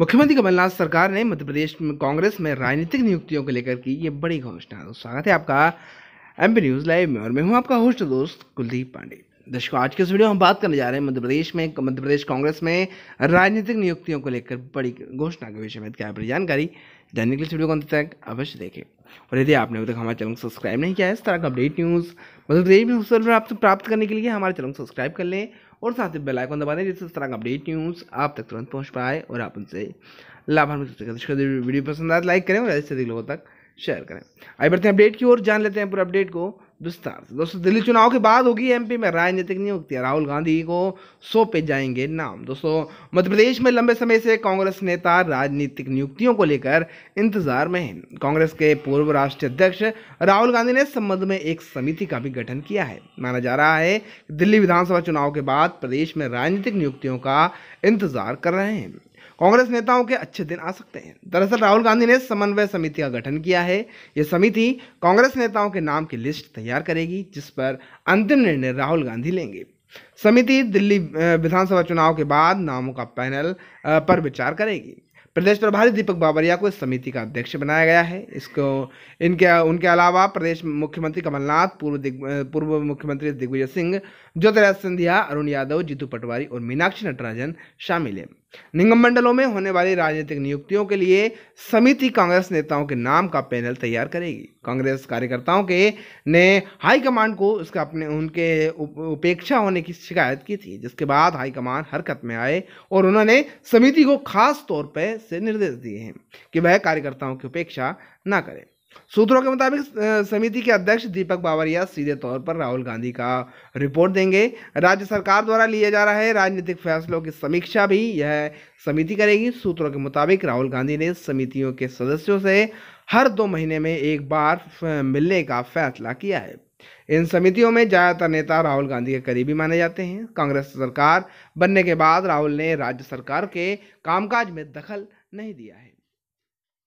मुख्यमंत्री कमलनाथ सरकार ने मध्य प्रदेश में कांग्रेस में राजनीतिक नियुक्तियों को लेकर की ये बड़ी घोषणा तो स्वागत है आपका एम न्यूज़ लाइव में और मैं हूँ आपका होस्ट दोस्त कुलदीप पांडे दर्शकों आज के इस वीडियो हम बात करने जा रहे हैं मध्य प्रदेश में मध्य प्रदेश कांग्रेस में राजनीतिक नियुक्तियों को लेकर बड़ी घोषणा के विषय में क्या बड़ी जानकारी जानने के लिए वीडियो को अंत तक अवश्य देखें और यदि आपने अभी तक हमारे चैनल को सब्सक्राइब नहीं किया है इस तरह का अपडेट न्यूज़ मध्य प्रदेश में सबसे प्राप्त प्राप्त करने के लिए हमारे चैनल को सब्सक्राइब कर लें और साथ ही बेलाइकॉन दबा दें जिससे इस तरह का अपडेट न्यूज़ आप तक तुरंत पहुँच पाए और आप उनसे लाभान्वित हो सकें वीडियो पसंद आए तो लाइक करें और ऐसे अधिक लोगों तक शेयर करें आई बढ़ते हैं अपडेट की ओर जान लेते हैं पूरा अपडेट को विस्तार से दोस्तों दिल्ली चुनाव के बाद होगी एमपी में राजनीतिक नियुक्ति राहुल गांधी को सौंपे जाएंगे नाम दोस्तों मध्य प्रदेश में लंबे समय से कांग्रेस नेता राजनीतिक नियुक्तियों को लेकर इंतजार में हैं कांग्रेस के पूर्व राष्ट्रीय अध्यक्ष राहुल गांधी ने संबंध में एक समिति का भी गठन किया है माना जा रहा है दिल्ली विधानसभा चुनाव के बाद प्रदेश में राजनीतिक नियुक्तियों का इंतजार कर रहे हैं कांग्रेस नेताओं के अच्छे दिन आ सकते हैं दरअसल राहुल गांधी ने समन्वय समिति का गठन किया है यह समिति कांग्रेस नेताओं के नाम की लिस्ट तैयार करेगी जिस पर अंतिम निर्णय राहुल गांधी लेंगे समिति दिल्ली विधानसभा चुनाव के बाद नामों का पैनल पर विचार करेगी प्रदेश प्रभारी दीपक बाबरिया को इस समिति का अध्यक्ष बनाया गया है इसको इनके उनके अलावा प्रदेश मुख्यमंत्री कमलनाथ पूर्व पूर्व मुख्यमंत्री दिग्विजय सिंह ज्योतिराज सिंधिया अरुण यादव जीतू पटवारी और मीनाक्षी नटराजन शामिल हैं निगम मंडलों में होने वाली राजनीतिक नियुक्तियों के लिए समिति कांग्रेस नेताओं के नाम का पैनल तैयार करेगी कांग्रेस कार्यकर्ताओं के ने हाईकमान को उसका अपने उनके उपेक्षा होने की शिकायत की थी जिसके बाद हाईकमान हरकत में आए और उन्होंने समिति को खास तौर पर से निर्देश दिए हैं कि वह कार्यकर्ताओं की उपेक्षा ना करें सूत्रों के मुताबिक समिति के अध्यक्ष दीपक बावरिया सीधे तौर पर राहुल गांधी का रिपोर्ट देंगे राज्य सरकार द्वारा लिए जा रहे राजनीतिक फैसलों की समीक्षा भी यह समिति करेगी सूत्रों के मुताबिक राहुल गांधी ने समितियों के सदस्यों से हर दो महीने में एक बार मिलने का फैसला किया है इन समितियों में ज़्यादातर नेता राहुल गांधी के करीबी माने जाते हैं कांग्रेस सरकार बनने के बाद राहुल ने राज्य सरकार के कामकाज में दखल नहीं दिया है